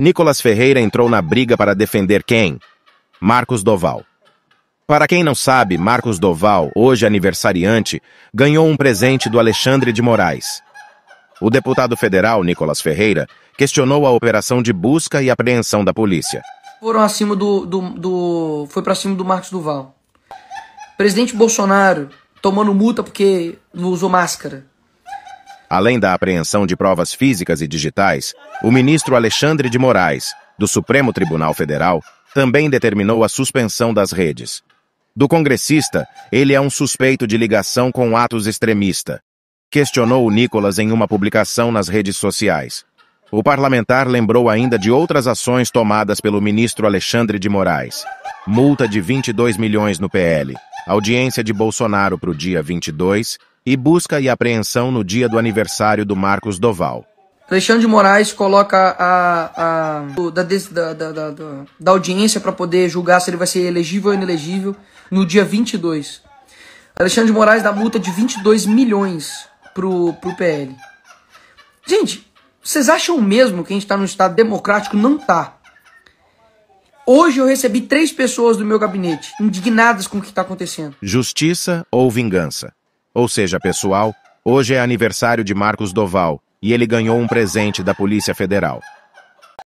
Nicolas Ferreira entrou na briga para defender quem? Marcos Doval. Para quem não sabe, Marcos Doval, hoje aniversariante, ganhou um presente do Alexandre de Moraes. O deputado federal, Nicolas Ferreira, questionou a operação de busca e apreensão da polícia. Foram acima do. do, do foi para cima do Marcos Doval. Presidente Bolsonaro tomando multa porque não usou máscara. Além da apreensão de provas físicas e digitais, o ministro Alexandre de Moraes, do Supremo Tribunal Federal, também determinou a suspensão das redes. Do congressista, ele é um suspeito de ligação com atos extremista. Questionou o Nicolas em uma publicação nas redes sociais. O parlamentar lembrou ainda de outras ações tomadas pelo ministro Alexandre de Moraes. Multa de 22 milhões no PL. Audiência de Bolsonaro para o dia 22 e busca e apreensão no dia do aniversário do Marcos Doval. Alexandre de Moraes coloca a, a da, da, da, da, audiência para poder julgar se ele vai ser elegível ou inelegível no dia 22. Alexandre de Moraes dá multa de 22 milhões pro, pro PL. Gente, vocês acham mesmo que a gente está num Estado democrático? Não tá. Hoje eu recebi três pessoas do meu gabinete indignadas com o que está acontecendo. Justiça ou vingança? ou seja, pessoal, hoje é aniversário de Marcos Doval e ele ganhou um presente da Polícia Federal.